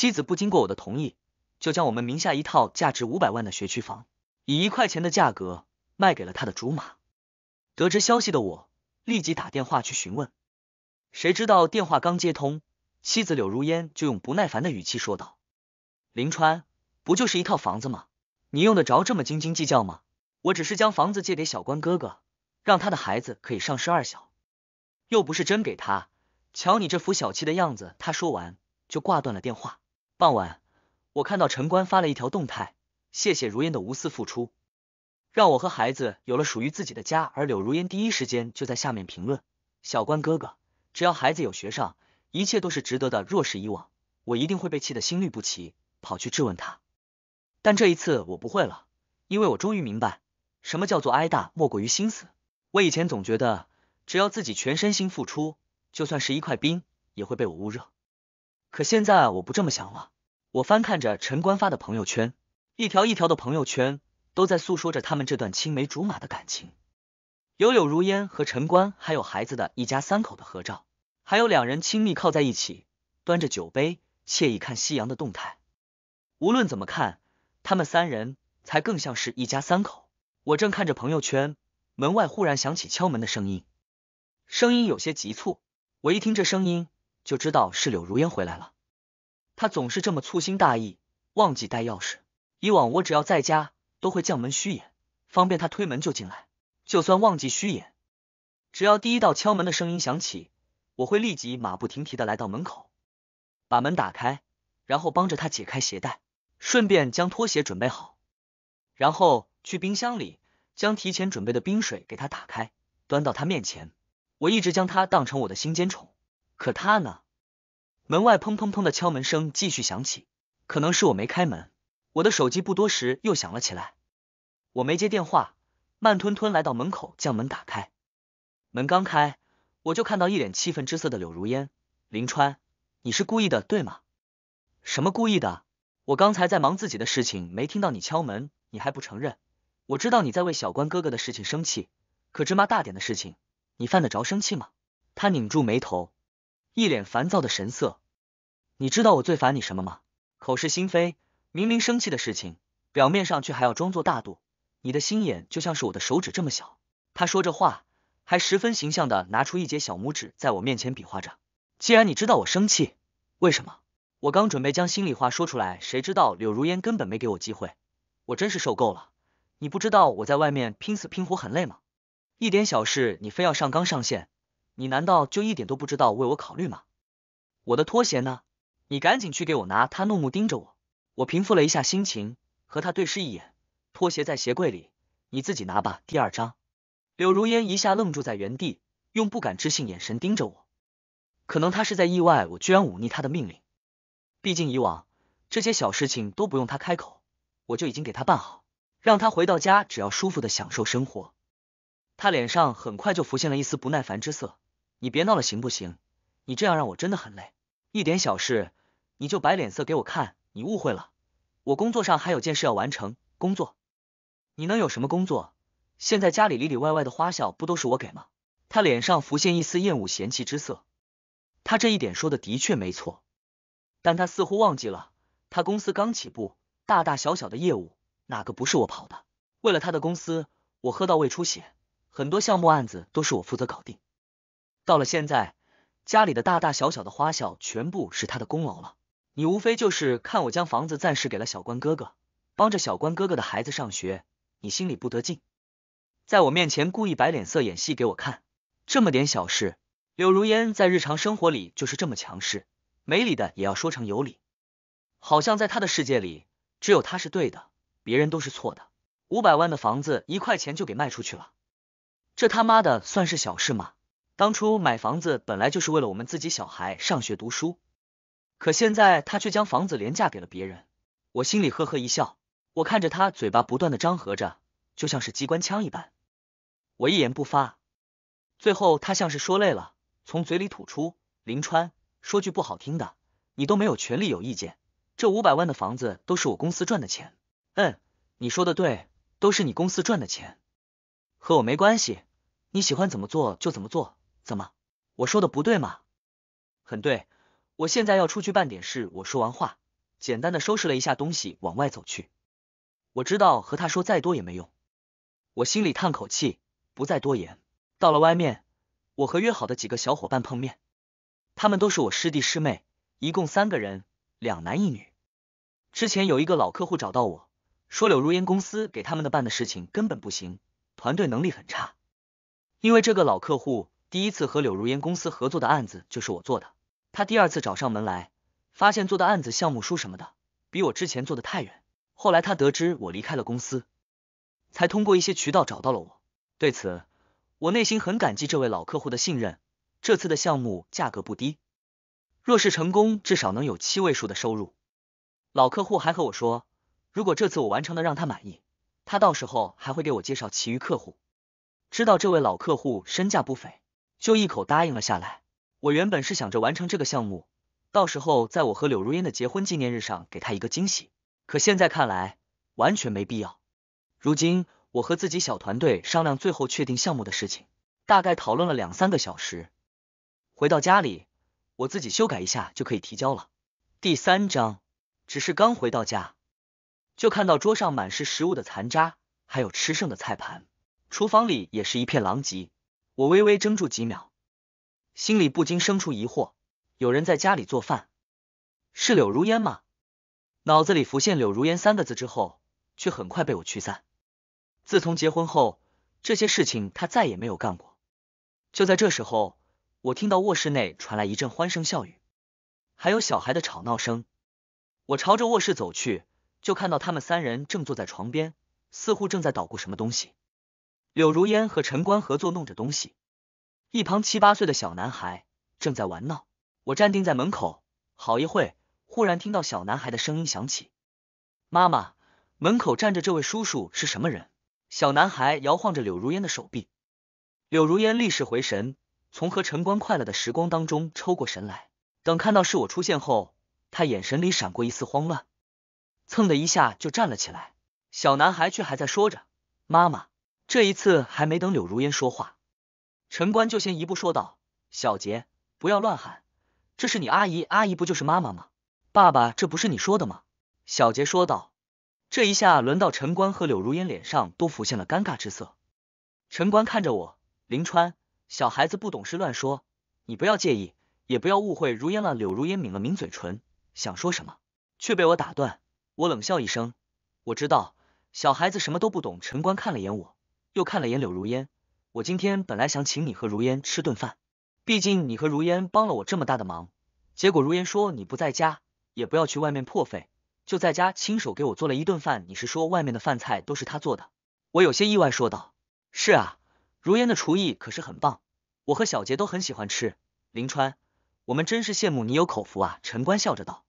妻子不经过我的同意，就将我们名下一套价值五百万的学区房以一块钱的价格卖给了他的竹马。得知消息的我立即打电话去询问，谁知道电话刚接通，妻子柳如烟就用不耐烦的语气说道：“林川，不就是一套房子吗？你用得着这么斤斤计较吗？我只是将房子借给小关哥哥，让他的孩子可以上市二小，又不是真给他。瞧你这副小气的样子。”他说完就挂断了电话。傍晚，我看到陈关发了一条动态，谢谢如烟的无私付出，让我和孩子有了属于自己的家。而柳如烟第一时间就在下面评论：“小关哥哥，只要孩子有学上，一切都是值得的。”若是以往，我一定会被气得心律不齐，跑去质问他。但这一次我不会了，因为我终于明白，什么叫做挨打莫过于心死。我以前总觉得，只要自己全身心付出，就算是一块冰，也会被我捂热。可现在我不这么想了。我翻看着陈官发的朋友圈，一条一条的朋友圈都在诉说着他们这段青梅竹马的感情。有柳如烟和陈官还有孩子的一家三口的合照，还有两人亲密靠在一起，端着酒杯，惬意看夕阳的动态。无论怎么看，他们三人才更像是一家三口。我正看着朋友圈，门外忽然响起敲门的声音，声音有些急促。我一听这声音。就知道是柳如烟回来了。他总是这么粗心大意，忘记带钥匙。以往我只要在家，都会将门虚掩，方便他推门就进来。就算忘记虚掩，只要第一道敲门的声音响起，我会立即马不停蹄的来到门口，把门打开，然后帮着他解开鞋带，顺便将拖鞋准备好，然后去冰箱里将提前准备的冰水给他打开，端到他面前。我一直将他当成我的心尖宠。可他呢？门外砰砰砰的敲门声继续响起，可能是我没开门。我的手机不多时又响了起来，我没接电话，慢吞吞来到门口将门打开。门刚开，我就看到一脸气愤之色的柳如烟。林川，你是故意的对吗？什么故意的？我刚才在忙自己的事情，没听到你敲门，你还不承认？我知道你在为小关哥哥的事情生气，可芝麻大点的事情，你犯得着生气吗？他拧住眉头。一脸烦躁的神色，你知道我最烦你什么吗？口是心非，明明生气的事情，表面上却还要装作大度。你的心眼就像是我的手指这么小。他说着话，还十分形象的拿出一截小拇指，在我面前比划着。既然你知道我生气，为什么？我刚准备将心里话说出来，谁知道柳如烟根本没给我机会。我真是受够了。你不知道我在外面拼死拼活很累吗？一点小事你非要上纲上线。你难道就一点都不知道为我考虑吗？我的拖鞋呢？你赶紧去给我拿！他怒目盯着我。我平复了一下心情，和他对视一眼。拖鞋在鞋柜里，你自己拿吧。第二章，柳如烟一下愣住在原地，用不敢置信眼神盯着我。可能他是在意外我居然忤逆他的命令。毕竟以往这些小事情都不用他开口，我就已经给他办好，让他回到家只要舒服的享受生活。他脸上很快就浮现了一丝不耐烦之色。你别闹了，行不行？你这样让我真的很累。一点小事你就摆脸色给我看，你误会了。我工作上还有件事要完成，工作。你能有什么工作？现在家里里里外外的花销不都是我给吗？他脸上浮现一丝厌恶嫌弃之色。他这一点说的的确没错，但他似乎忘记了，他公司刚起步，大大小小的业务哪个不是我跑的？为了他的公司，我喝到胃出血，很多项目案子都是我负责搞定。到了现在，家里的大大小小的花销全部是他的功劳了。你无非就是看我将房子暂时给了小关哥哥，帮着小关哥哥的孩子上学，你心里不得劲，在我面前故意摆脸色演戏给我看。这么点小事，柳如烟在日常生活里就是这么强势，没理的也要说成有理，好像在他的世界里只有他是对的，别人都是错的。五百万的房子一块钱就给卖出去了，这他妈的算是小事吗？当初买房子本来就是为了我们自己小孩上学读书，可现在他却将房子廉价给了别人，我心里呵呵一笑。我看着他嘴巴不断的张合着，就像是机关枪一般。我一言不发，最后他像是说累了，从嘴里吐出：“林川，说句不好听的，你都没有权利有意见。这五百万的房子都是我公司赚的钱。嗯，你说的对，都是你公司赚的钱，和我没关系。你喜欢怎么做就怎么做。”怎么？我说的不对吗？很对，我现在要出去办点事。我说完话，简单的收拾了一下东西，往外走去。我知道和他说再多也没用，我心里叹口气，不再多言。到了外面，我和约好的几个小伙伴碰面，他们都是我师弟师妹，一共三个人，两男一女。之前有一个老客户找到我，说柳如烟公司给他们的办的事情根本不行，团队能力很差，因为这个老客户。第一次和柳如烟公司合作的案子就是我做的，他第二次找上门来，发现做的案子、项目书什么的，比我之前做的太远。后来他得知我离开了公司，才通过一些渠道找到了我。对此，我内心很感激这位老客户的信任。这次的项目价格不低，若是成功，至少能有七位数的收入。老客户还和我说，如果这次我完成的让他满意，他到时候还会给我介绍其余客户。知道这位老客户身价不菲。就一口答应了下来。我原本是想着完成这个项目，到时候在我和柳如烟的结婚纪念日上给她一个惊喜。可现在看来，完全没必要。如今我和自己小团队商量最后确定项目的事情，大概讨论了两三个小时。回到家里，我自己修改一下就可以提交了。第三章，只是刚回到家，就看到桌上满是食物的残渣，还有吃剩的菜盘，厨房里也是一片狼藉。我微微怔住几秒，心里不禁生出疑惑：有人在家里做饭，是柳如烟吗？脑子里浮现“柳如烟”三个字之后，却很快被我驱散。自从结婚后，这些事情他再也没有干过。就在这时候，我听到卧室内传来一阵欢声笑语，还有小孩的吵闹声。我朝着卧室走去，就看到他们三人正坐在床边，似乎正在捣鼓什么东西。柳如烟和陈官合作弄着东西，一旁七八岁的小男孩正在玩闹。我站定在门口，好一会，忽然听到小男孩的声音响起：“妈妈，门口站着这位叔叔是什么人？”小男孩摇晃着柳如烟的手臂。柳如烟立时回神，从和陈官快乐的时光当中抽过神来。等看到是我出现后，他眼神里闪过一丝慌乱，蹭的一下就站了起来。小男孩却还在说着：“妈妈。”这一次还没等柳如烟说话，陈关就先一步说道：“小杰，不要乱喊，这是你阿姨，阿姨不就是妈妈吗？爸爸，这不是你说的吗？”小杰说道。这一下轮到陈关和柳如烟脸上都浮现了尴尬之色。陈关看着我，林川，小孩子不懂事乱说，你不要介意，也不要误会如烟了。柳如烟抿了抿嘴唇，想说什么，却被我打断。我冷笑一声，我知道小孩子什么都不懂。陈关看了眼我。又看了眼柳如烟，我今天本来想请你和如烟吃顿饭，毕竟你和如烟帮了我这么大的忙。结果如烟说你不在家，也不要去外面破费，就在家亲手给我做了一顿饭。你是说外面的饭菜都是他做的？我有些意外说道。是啊，如烟的厨艺可是很棒，我和小杰都很喜欢吃。林川，我们真是羡慕你有口福啊。陈关笑着道，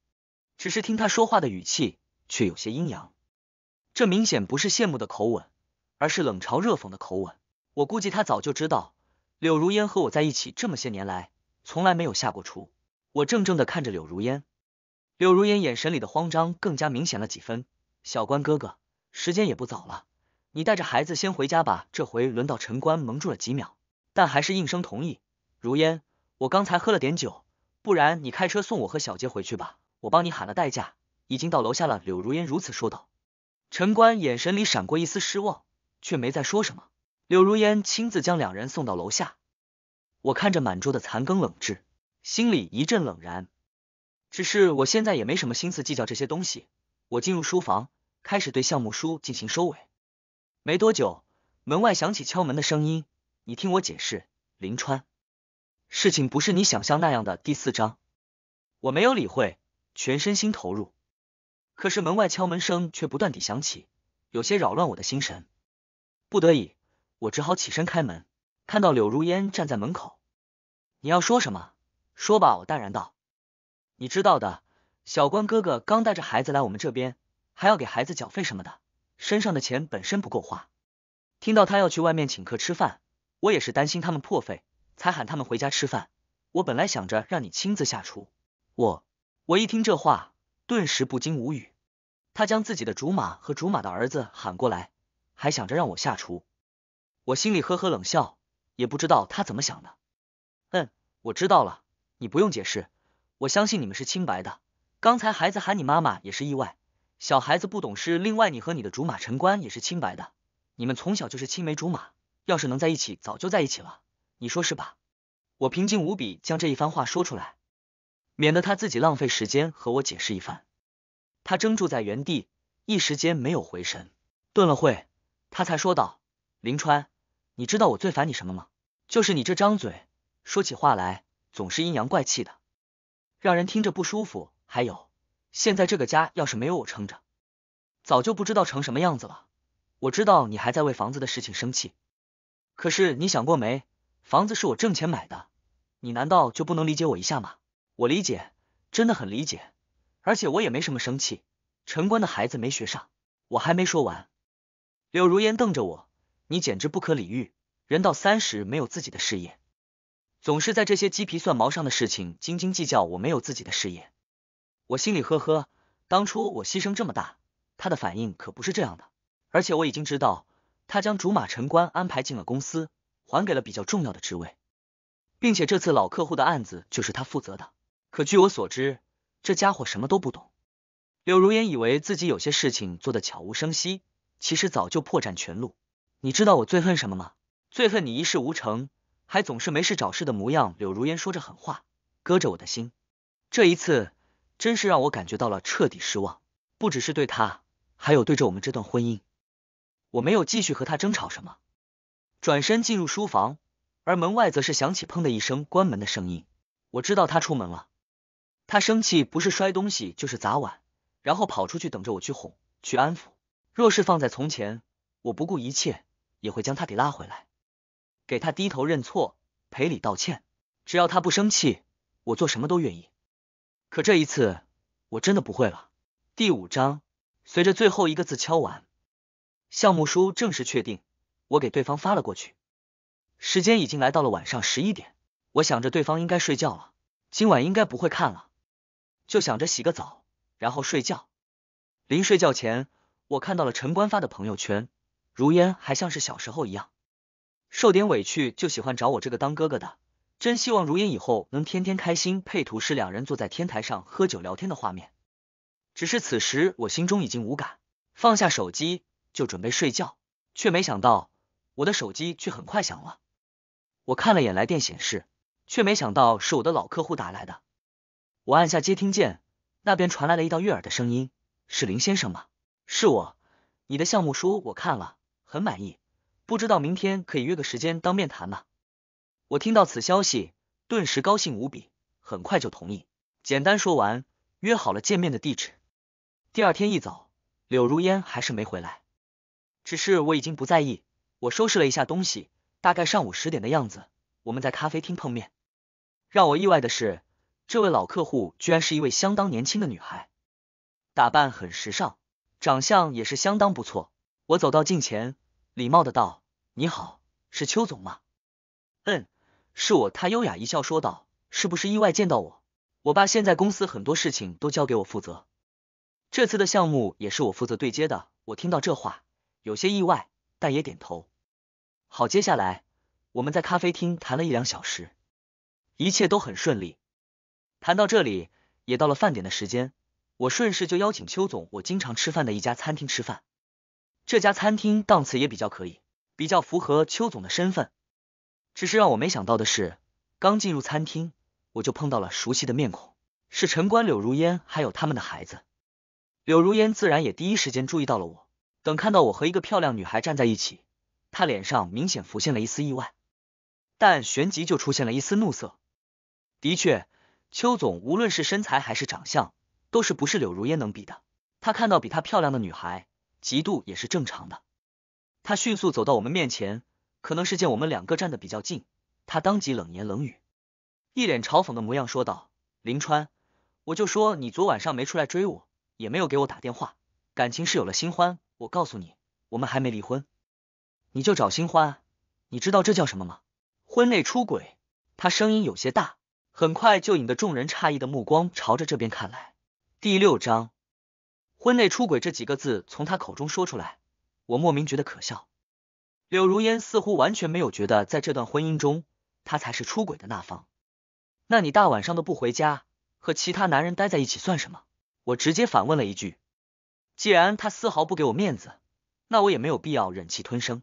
只是听他说话的语气却有些阴阳，这明显不是羡慕的口吻。而是冷嘲热讽的口吻，我估计他早就知道柳如烟和我在一起这么些年来，从来没有下过厨。我怔怔的看着柳如烟，柳如烟眼神里的慌张更加明显了几分。小关哥哥，时间也不早了，你带着孩子先回家吧。这回轮到陈关蒙住了几秒，但还是应声同意。如烟，我刚才喝了点酒，不然你开车送我和小杰回去吧，我帮你喊了代驾，已经到楼下了。柳如烟如此说道。陈关眼神里闪过一丝失望。却没再说什么。柳如烟亲自将两人送到楼下。我看着满桌的残羹冷炙，心里一阵冷然。只是我现在也没什么心思计较这些东西。我进入书房，开始对项目书进行收尾。没多久，门外响起敲门的声音。你听我解释，林川，事情不是你想象那样的。第四章，我没有理会，全身心投入。可是门外敲门声却不断地响起，有些扰乱我的心神。不得已，我只好起身开门，看到柳如烟站在门口。你要说什么？说吧。我淡然道：“你知道的，小关哥哥刚带着孩子来我们这边，还要给孩子缴费什么的，身上的钱本身不够花。听到他要去外面请客吃饭，我也是担心他们破费，才喊他们回家吃饭。我本来想着让你亲自下厨，我……我一听这话，顿时不禁无语。他将自己的竹马和竹马的儿子喊过来。”还想着让我下厨，我心里呵呵冷笑，也不知道他怎么想的。嗯，我知道了，你不用解释，我相信你们是清白的。刚才孩子喊你妈妈也是意外，小孩子不懂事。另外，你和你的竹马陈冠也是清白的，你们从小就是青梅竹马，要是能在一起，早就在一起了。你说是吧？我平静无比，将这一番话说出来，免得他自己浪费时间和我解释一番。他怔住在原地，一时间没有回神，顿了会。他才说道：“林川，你知道我最烦你什么吗？就是你这张嘴，说起话来总是阴阳怪气的，让人听着不舒服。还有，现在这个家要是没有我撑着，早就不知道成什么样子了。我知道你还在为房子的事情生气，可是你想过没？房子是我挣钱买的，你难道就不能理解我一下吗？我理解，真的很理解，而且我也没什么生气。城关的孩子没学上，我还没说完。”柳如烟瞪着我，你简直不可理喻！人到三十没有自己的事业，总是在这些鸡皮蒜毛上的事情斤斤计较。我没有自己的事业，我心里呵呵。当初我牺牲这么大，他的反应可不是这样的。而且我已经知道，他将竹马陈官安排进了公司，还给了比较重要的职位，并且这次老客户的案子就是他负责的。可据我所知，这家伙什么都不懂。柳如烟以为自己有些事情做得悄无声息。其实早就破绽全露，你知道我最恨什么吗？最恨你一事无成，还总是没事找事的模样。柳如烟说着狠话，割着我的心。这一次，真是让我感觉到了彻底失望，不只是对他，还有对着我们这段婚姻。我没有继续和他争吵什么，转身进入书房，而门外则是响起砰的一声关门的声音。我知道他出门了，他生气不是摔东西就是砸碗，然后跑出去等着我去哄去安抚。若是放在从前，我不顾一切也会将他给拉回来，给他低头认错、赔礼道歉，只要他不生气，我做什么都愿意。可这一次，我真的不会了。第五章，随着最后一个字敲完，项目书正式确定，我给对方发了过去。时间已经来到了晚上十一点，我想着对方应该睡觉了，今晚应该不会看了，就想着洗个澡，然后睡觉。临睡觉前。我看到了陈官发的朋友圈，如烟还像是小时候一样，受点委屈就喜欢找我这个当哥哥的。真希望如烟以后能天天开心。配图是两人坐在天台上喝酒聊天的画面。只是此时我心中已经无感，放下手机就准备睡觉，却没想到我的手机却很快响了。我看了眼来电显示，却没想到是我的老客户打来的。我按下接听键，那边传来了一道悦耳的声音：“是林先生吗？”是我，你的项目书我看了，很满意。不知道明天可以约个时间当面谈吗？我听到此消息，顿时高兴无比，很快就同意。简单说完，约好了见面的地址。第二天一早，柳如烟还是没回来，只是我已经不在意。我收拾了一下东西，大概上午十点的样子，我们在咖啡厅碰面。让我意外的是，这位老客户居然是一位相当年轻的女孩，打扮很时尚。长相也是相当不错，我走到近前，礼貌的道：“你好，是邱总吗？”“嗯，是我。”他优雅一笑，说道：“是不是意外见到我？我爸现在公司很多事情都交给我负责，这次的项目也是我负责对接的。”我听到这话，有些意外，但也点头。好，接下来我们在咖啡厅谈了一两小时，一切都很顺利。谈到这里，也到了饭点的时间。我顺势就邀请邱总我经常吃饭的一家餐厅吃饭，这家餐厅档次也比较可以，比较符合邱总的身份。只是让我没想到的是，刚进入餐厅，我就碰到了熟悉的面孔，是陈冠、柳如烟还有他们的孩子。柳如烟自然也第一时间注意到了我，等看到我和一个漂亮女孩站在一起，她脸上明显浮现了一丝意外，但旋即就出现了一丝怒色。的确，邱总无论是身材还是长相。都是不是柳如烟能比的？他看到比她漂亮的女孩，嫉妒也是正常的。他迅速走到我们面前，可能是见我们两个站得比较近，他当即冷言冷语，一脸嘲讽的模样说道：“林川，我就说你昨晚上没出来追我，也没有给我打电话，感情是有了新欢。我告诉你，我们还没离婚，你就找新欢，你知道这叫什么吗？婚内出轨。”他声音有些大，很快就引得众人诧异的目光朝着这边看来。第六章，婚内出轨这几个字从他口中说出来，我莫名觉得可笑。柳如烟似乎完全没有觉得，在这段婚姻中，他才是出轨的那方。那你大晚上的不回家，和其他男人待在一起算什么？我直接反问了一句。既然他丝毫不给我面子，那我也没有必要忍气吞声。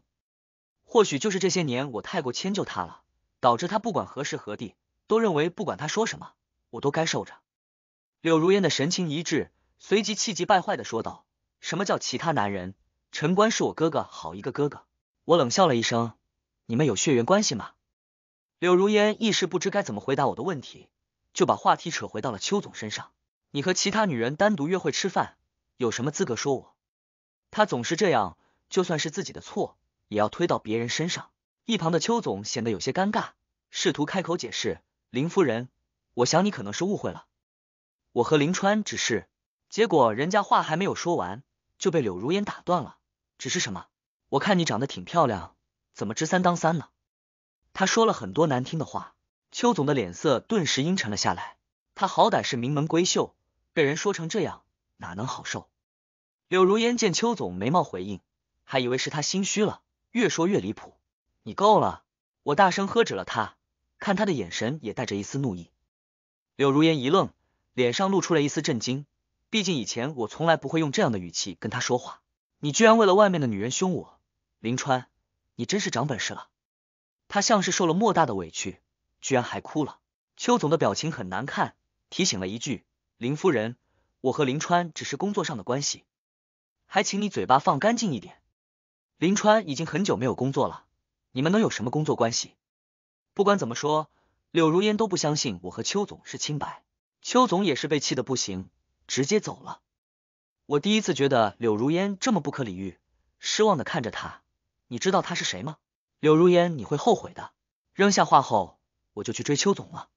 或许就是这些年我太过迁就他了，导致他不管何时何地，都认为不管他说什么，我都该受着。柳如烟的神情一滞，随即气急败坏的说道：“什么叫其他男人？陈官是我哥哥，好一个哥哥！”我冷笑了一声：“你们有血缘关系吗？”柳如烟一时不知该怎么回答我的问题，就把话题扯回到了邱总身上：“你和其他女人单独约会吃饭，有什么资格说我？”他总是这样，就算是自己的错，也要推到别人身上。一旁的邱总显得有些尴尬，试图开口解释：“林夫人，我想你可能是误会了。”我和林川只是……结果人家话还没有说完，就被柳如烟打断了。只是什么？我看你长得挺漂亮，怎么知三当三呢？他说了很多难听的话，邱总的脸色顿时阴沉了下来。他好歹是名门闺秀，被人说成这样，哪能好受？柳如烟见邱总眉毛回应，还以为是他心虚了，越说越离谱。你够了！我大声喝止了他，看他的眼神也带着一丝怒意。柳如烟一愣。脸上露出了一丝震惊，毕竟以前我从来不会用这样的语气跟他说话。你居然为了外面的女人凶我，林川，你真是长本事了。他像是受了莫大的委屈，居然还哭了。邱总的表情很难看，提醒了一句：“林夫人，我和林川只是工作上的关系，还请你嘴巴放干净一点。”林川已经很久没有工作了，你们能有什么工作关系？不管怎么说，柳如烟都不相信我和邱总是清白。邱总也是被气得不行，直接走了。我第一次觉得柳如烟这么不可理喻，失望的看着他。你知道他是谁吗？柳如烟，你会后悔的。扔下话后，我就去追邱总了。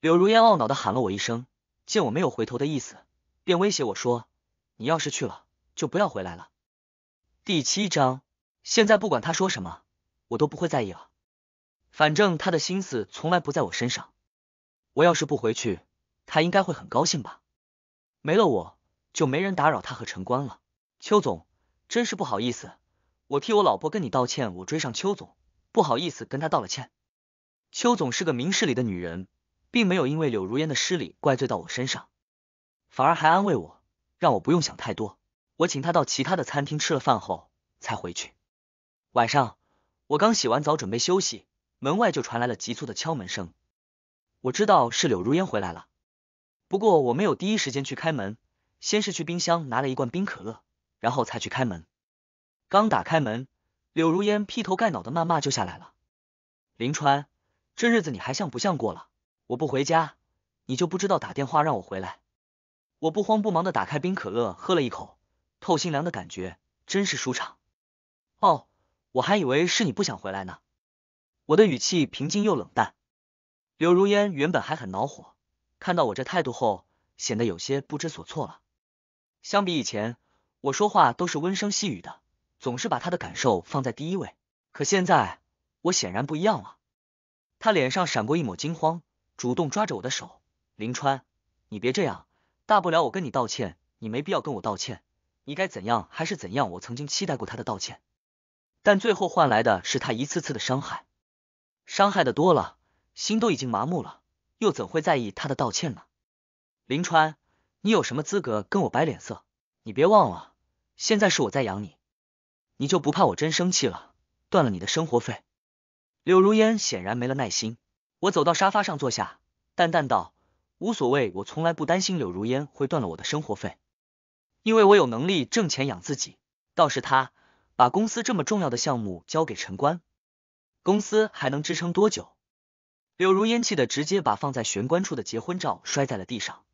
柳如烟懊恼的喊了我一声，见我没有回头的意思，便威胁我说：“你要是去了，就不要回来了。”第七章，现在不管他说什么，我都不会在意了。反正他的心思从来不在我身上。我要是不回去。他应该会很高兴吧，没了我，就没人打扰他和陈冠了。邱总，真是不好意思，我替我老婆跟你道歉。我追上邱总，不好意思跟他道了歉。邱总是个明事理的女人，并没有因为柳如烟的失礼怪罪到我身上，反而还安慰我，让我不用想太多。我请他到其他的餐厅吃了饭后才回去。晚上，我刚洗完澡准备休息，门外就传来了急促的敲门声。我知道是柳如烟回来了。不过我没有第一时间去开门，先是去冰箱拿了一罐冰可乐，然后才去开门。刚打开门，柳如烟劈头盖脑的谩骂就下来了：“林川，这日子你还像不像过了？我不回家，你就不知道打电话让我回来？”我不慌不忙的打开冰可乐，喝了一口，透心凉的感觉真是舒畅。哦，我还以为是你不想回来呢。我的语气平静又冷淡。柳如烟原本还很恼火。看到我这态度后，显得有些不知所措了。相比以前，我说话都是温声细语的，总是把他的感受放在第一位。可现在，我显然不一样了。他脸上闪过一抹惊慌，主动抓着我的手：“林川，你别这样，大不了我跟你道歉，你没必要跟我道歉，你该怎样还是怎样。”我曾经期待过他的道歉，但最后换来的是他一次次的伤害，伤害的多了，心都已经麻木了。又怎会在意他的道歉呢？林川，你有什么资格跟我摆脸色？你别忘了，现在是我在养你，你就不怕我真生气了，断了你的生活费？柳如烟显然没了耐心，我走到沙发上坐下，淡淡道：“无所谓，我从来不担心柳如烟会断了我的生活费，因为我有能力挣钱养自己。倒是他把公司这么重要的项目交给陈官，公司还能支撑多久？”柳如烟气的直接把放在玄关处的结婚照摔在了地上，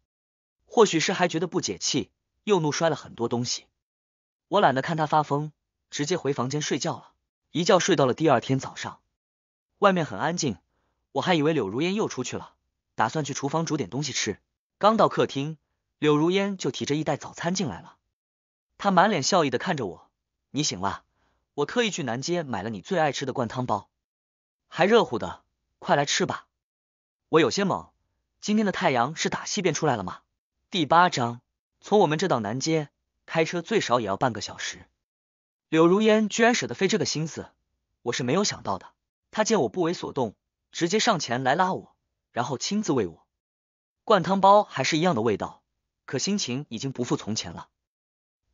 或许是还觉得不解气，又怒摔了很多东西。我懒得看他发疯，直接回房间睡觉了。一觉睡到了第二天早上，外面很安静，我还以为柳如烟又出去了，打算去厨房煮点东西吃。刚到客厅，柳如烟就提着一袋早餐进来了。她满脸笑意的看着我：“你醒了，我特意去南街买了你最爱吃的灌汤包，还热乎的。”快来吃吧！我有些懵，今天的太阳是打西边出来了吗？第八章，从我们这到南街开车最少也要半个小时。柳如烟居然舍得费这个心思，我是没有想到的。她见我不为所动，直接上前来拉我，然后亲自喂我灌汤包，还是一样的味道，可心情已经不复从前了。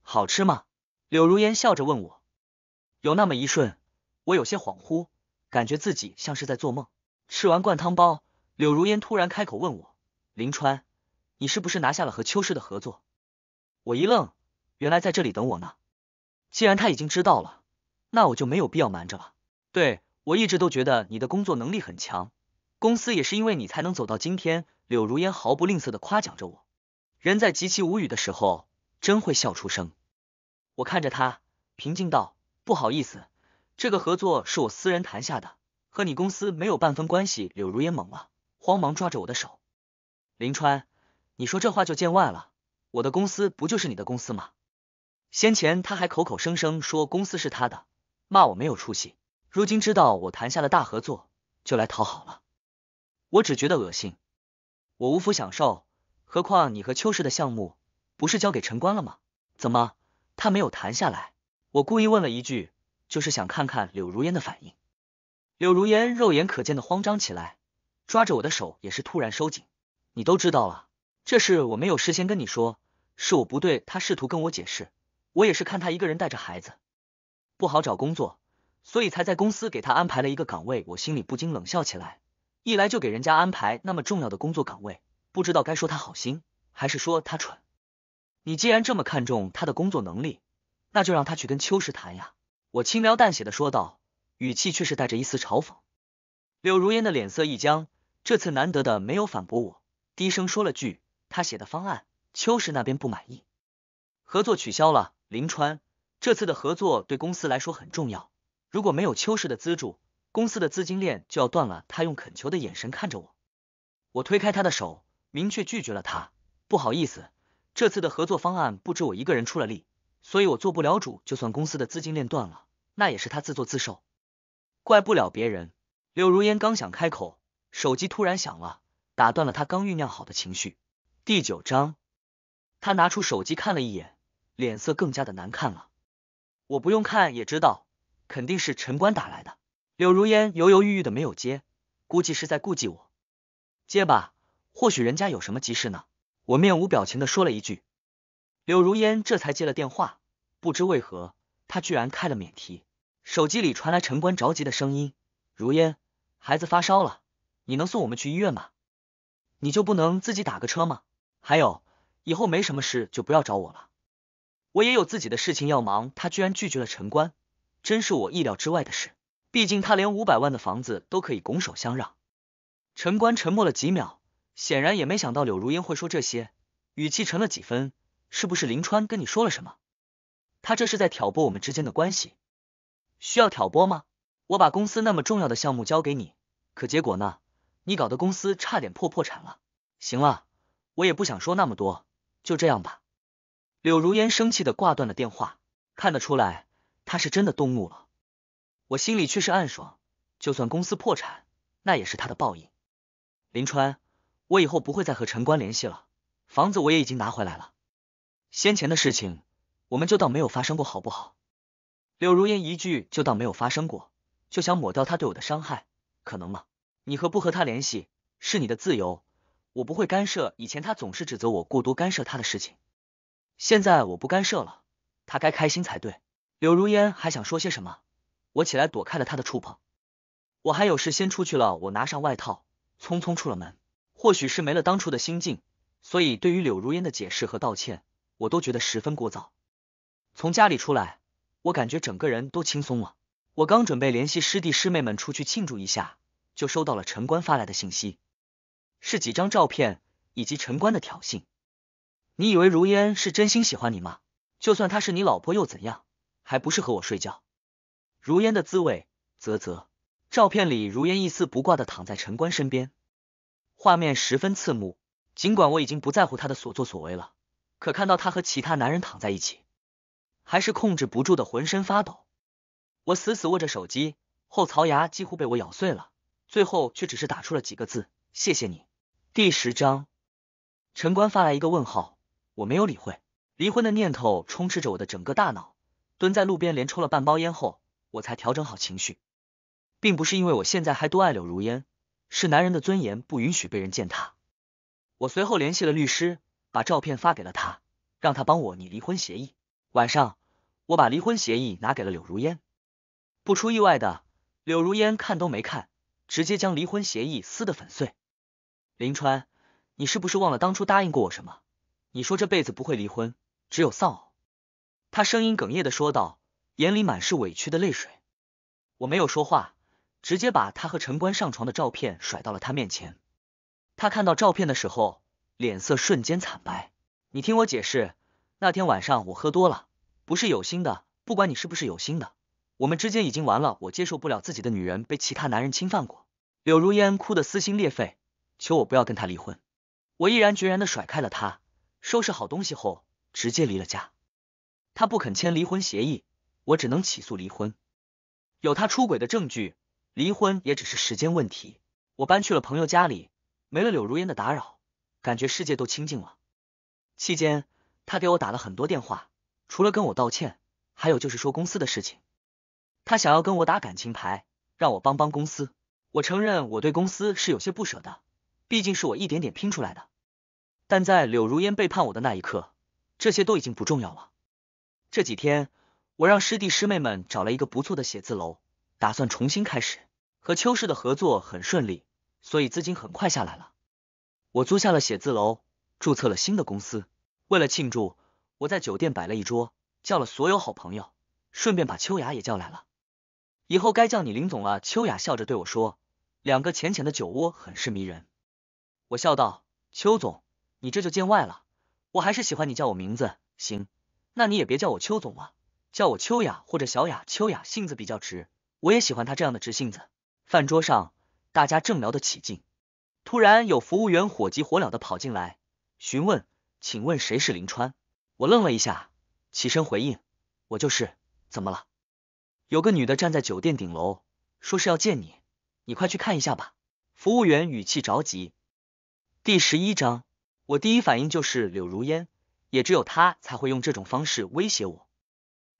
好吃吗？柳如烟笑着问我。有那么一瞬，我有些恍惚，感觉自己像是在做梦。吃完灌汤包，柳如烟突然开口问我：“林川，你是不是拿下了和秋氏的合作？”我一愣，原来在这里等我呢。既然他已经知道了，那我就没有必要瞒着了。对我一直都觉得你的工作能力很强，公司也是因为你才能走到今天。柳如烟毫不吝啬的夸奖着我。人在极其无语的时候，真会笑出声。我看着他，平静道：“不好意思，这个合作是我私人谈下的。”和你公司没有半分关系，柳如烟懵了，慌忙抓着我的手。林川，你说这话就见外了，我的公司不就是你的公司吗？先前他还口口声声说公司是他的，骂我没有出息，如今知道我谈下了大合作，就来讨好了。我只觉得恶心，我无福享受，何况你和邱氏的项目不是交给陈官了吗？怎么他没有谈下来？我故意问了一句，就是想看看柳如烟的反应。柳如烟肉眼可见的慌张起来，抓着我的手也是突然收紧。你都知道了，这事我没有事先跟你说，是我不对。他试图跟我解释，我也是看他一个人带着孩子，不好找工作，所以才在公司给他安排了一个岗位。我心里不禁冷笑起来，一来就给人家安排那么重要的工作岗位，不知道该说他好心，还是说他蠢。你既然这么看重他的工作能力，那就让他去跟秋氏谈呀。我轻描淡写的说道。语气却是带着一丝嘲讽，柳如烟的脸色一僵，这次难得的没有反驳我，低声说了句：“他写的方案，秋氏那边不满意，合作取消了。”林川，这次的合作对公司来说很重要，如果没有秋氏的资助，公司的资金链就要断了。他用恳求的眼神看着我，我推开他的手，明确拒绝了他。不好意思，这次的合作方案不止我一个人出了力，所以我做不了主。就算公司的资金链断了，那也是他自作自受。怪不了别人。柳如烟刚想开口，手机突然响了，打断了她刚酝酿好的情绪。第九章，她拿出手机看了一眼，脸色更加的难看了。我不用看也知道，肯定是陈官打来的。柳如烟犹犹豫豫的没有接，估计是在顾忌我。接吧，或许人家有什么急事呢。我面无表情的说了一句。柳如烟这才接了电话，不知为何，她居然开了免提。手机里传来陈官着急的声音：“如烟，孩子发烧了，你能送我们去医院吗？你就不能自己打个车吗？还有，以后没什么事就不要找我了，我也有自己的事情要忙。”他居然拒绝了陈官，真是我意料之外的事。毕竟他连五百万的房子都可以拱手相让。陈官沉默了几秒，显然也没想到柳如烟会说这些，语气沉了几分：“是不是林川跟你说了什么？他这是在挑拨我们之间的关系。”需要挑拨吗？我把公司那么重要的项目交给你，可结果呢？你搞得公司差点破破产了。行了，我也不想说那么多，就这样吧。柳如烟生气的挂断了电话，看得出来，他是真的动怒了。我心里却是暗爽，就算公司破产，那也是他的报应。林川，我以后不会再和陈官联系了，房子我也已经拿回来了。先前的事情，我们就当没有发生过，好不好？柳如烟一句就当没有发生过，就想抹掉他对我的伤害，可能吗？你和不和他联系是你的自由，我不会干涉。以前他总是指责我过多干涉他的事情，现在我不干涉了，他该开心才对。柳如烟还想说些什么，我起来躲开了他的触碰。我还有事先出去了，我拿上外套，匆匆出了门。或许是没了当初的心境，所以对于柳如烟的解释和道歉，我都觉得十分聒噪。从家里出来。我感觉整个人都轻松了。我刚准备联系师弟师妹们出去庆祝一下，就收到了陈冠发来的信息，是几张照片以及陈冠的挑衅。你以为如烟是真心喜欢你吗？就算她是你老婆又怎样？还不是和我睡觉？如烟的滋味，啧啧。照片里如烟一丝不挂的躺在陈冠身边，画面十分刺目。尽管我已经不在乎她的所作所为了，可看到她和其他男人躺在一起。还是控制不住的浑身发抖，我死死握着手机，后槽牙几乎被我咬碎了，最后却只是打出了几个字：“谢谢你。”第十章，陈官发来一个问号，我没有理会。离婚的念头充斥着我的整个大脑。蹲在路边连抽了半包烟后，我才调整好情绪，并不是因为我现在还多爱柳如烟，是男人的尊严不允许被人践踏。我随后联系了律师，把照片发给了他，让他帮我拟离婚协议。晚上。我把离婚协议拿给了柳如烟，不出意外的，柳如烟看都没看，直接将离婚协议撕得粉碎。林川，你是不是忘了当初答应过我什么？你说这辈子不会离婚，只有丧偶。他声音哽咽的说道，眼里满是委屈的泪水。我没有说话，直接把他和陈冠上床的照片甩到了他面前。他看到照片的时候，脸色瞬间惨白。你听我解释，那天晚上我喝多了。不是有心的，不管你是不是有心的，我们之间已经完了。我接受不了自己的女人被其他男人侵犯过。柳如烟哭得撕心裂肺，求我不要跟他离婚。我毅然决然的甩开了他，收拾好东西后直接离了家。他不肯签离婚协议，我只能起诉离婚。有他出轨的证据，离婚也只是时间问题。我搬去了朋友家里，没了柳如烟的打扰，感觉世界都清静了。期间，他给我打了很多电话。除了跟我道歉，还有就是说公司的事情，他想要跟我打感情牌，让我帮帮公司。我承认我对公司是有些不舍的，毕竟是我一点点拼出来的。但在柳如烟背叛我的那一刻，这些都已经不重要了。这几天，我让师弟师妹们找了一个不错的写字楼，打算重新开始。和邱氏的合作很顺利，所以资金很快下来了。我租下了写字楼，注册了新的公司。为了庆祝。我在酒店摆了一桌，叫了所有好朋友，顺便把秋雅也叫来了。以后该叫你林总了。秋雅笑着对我说，两个浅浅的酒窝很是迷人。我笑道：“秋总，你这就见外了，我还是喜欢你叫我名字。”行，那你也别叫我秋总了，叫我秋雅或者小雅。秋雅性子比较直，我也喜欢她这样的直性子。饭桌上，大家正聊得起劲，突然有服务员火急火燎的跑进来，询问：“请问谁是林川？”我愣了一下，起身回应：“我就是，怎么了？有个女的站在酒店顶楼，说是要见你，你快去看一下吧。”服务员语气着急。第十一章，我第一反应就是柳如烟，也只有她才会用这种方式威胁我。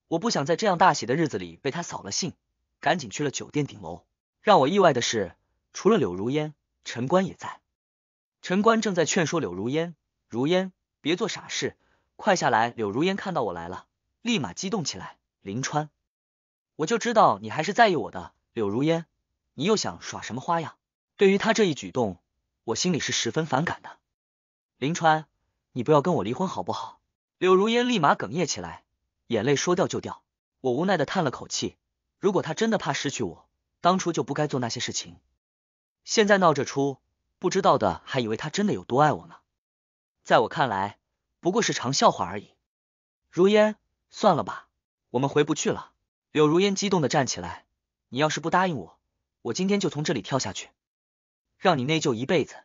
我不想在这样大喜的日子里被她扫了兴，赶紧去了酒店顶楼。让我意外的是，除了柳如烟，陈冠也在。陈冠正在劝说柳如烟：“如烟，别做傻事。”快下来！柳如烟看到我来了，立马激动起来。林川，我就知道你还是在意我的。柳如烟，你又想耍什么花样？对于他这一举动，我心里是十分反感的。林川，你不要跟我离婚好不好？柳如烟立马哽咽起来，眼泪说掉就掉。我无奈的叹了口气。如果他真的怕失去我，当初就不该做那些事情。现在闹这出，不知道的还以为他真的有多爱我呢。在我看来。不过是场笑话而已。如烟，算了吧，我们回不去了。柳如烟激动的站起来，你要是不答应我，我今天就从这里跳下去，让你内疚一辈子。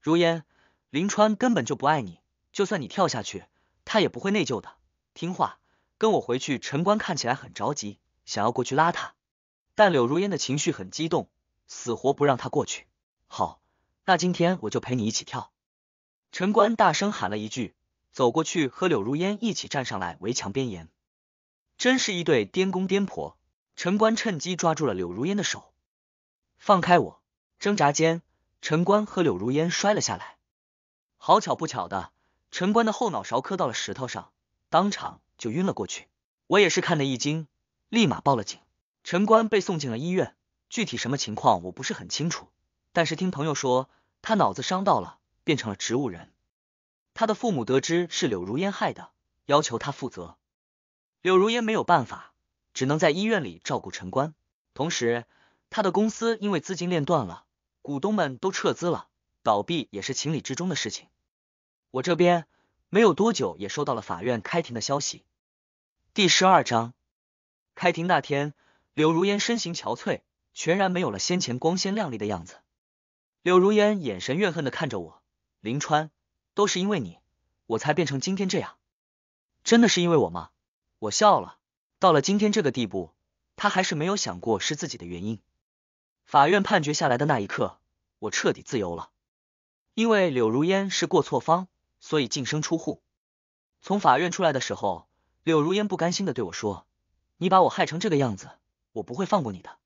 如烟，林川根本就不爱你，就算你跳下去，他也不会内疚的。听话，跟我回去。陈关看起来很着急，想要过去拉他，但柳如烟的情绪很激动，死活不让他过去。好，那今天我就陪你一起跳。陈关大声喊了一句。走过去和柳如烟一起站上来围墙边沿，真是一对颠公颠婆。陈官趁机抓住了柳如烟的手，放开我！挣扎间，陈官和柳如烟摔了下来。好巧不巧的，陈官的后脑勺磕到了石头上，当场就晕了过去。我也是看得一惊，立马报了警。陈官被送进了医院，具体什么情况我不是很清楚，但是听朋友说他脑子伤到了，变成了植物人。他的父母得知是柳如烟害的，要求他负责。柳如烟没有办法，只能在医院里照顾陈冠。同时，他的公司因为资金链断了，股东们都撤资了，倒闭也是情理之中的事情。我这边没有多久也收到了法院开庭的消息。第十二章，开庭那天，柳如烟身形憔悴，全然没有了先前光鲜亮丽的样子。柳如烟眼神怨恨的看着我，林川。都是因为你，我才变成今天这样。真的是因为我吗？我笑了。到了今天这个地步，他还是没有想过是自己的原因。法院判决下来的那一刻，我彻底自由了。因为柳如烟是过错方，所以净身出户。从法院出来的时候，柳如烟不甘心的对我说：“你把我害成这个样子，我不会放过你的。”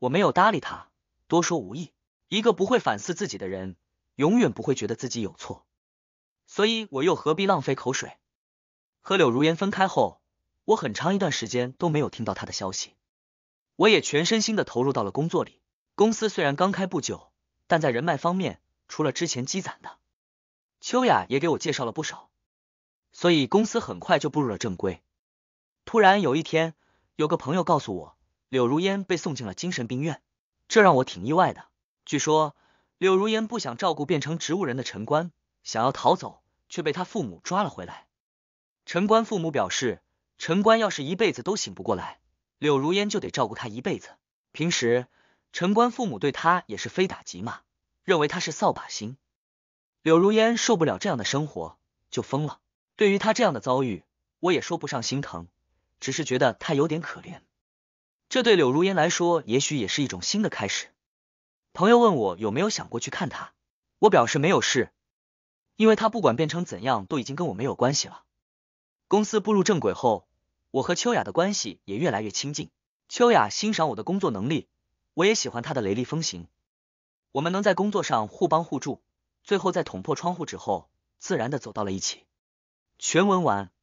我没有搭理他，多说无益。一个不会反思自己的人，永远不会觉得自己有错。所以，我又何必浪费口水？和柳如烟分开后，我很长一段时间都没有听到她的消息。我也全身心的投入到了工作里。公司虽然刚开不久，但在人脉方面，除了之前积攒的，秋雅也给我介绍了不少。所以，公司很快就步入了正规。突然有一天，有个朋友告诉我，柳如烟被送进了精神病院，这让我挺意外的。据说，柳如烟不想照顾变成植物人的陈官，想要逃走。却被他父母抓了回来。陈官父母表示，陈官要是一辈子都醒不过来，柳如烟就得照顾他一辈子。平时，陈官父母对他也是非打即骂，认为他是扫把星。柳如烟受不了这样的生活，就疯了。对于他这样的遭遇，我也说不上心疼，只是觉得他有点可怜。这对柳如烟来说，也许也是一种新的开始。朋友问我有没有想过去看他，我表示没有事。因为他不管变成怎样，都已经跟我没有关系了。公司步入正轨后，我和秋雅的关系也越来越亲近。秋雅欣赏我的工作能力，我也喜欢她的雷厉风行。我们能在工作上互帮互助，最后在捅破窗户纸后，自然的走到了一起。全文完。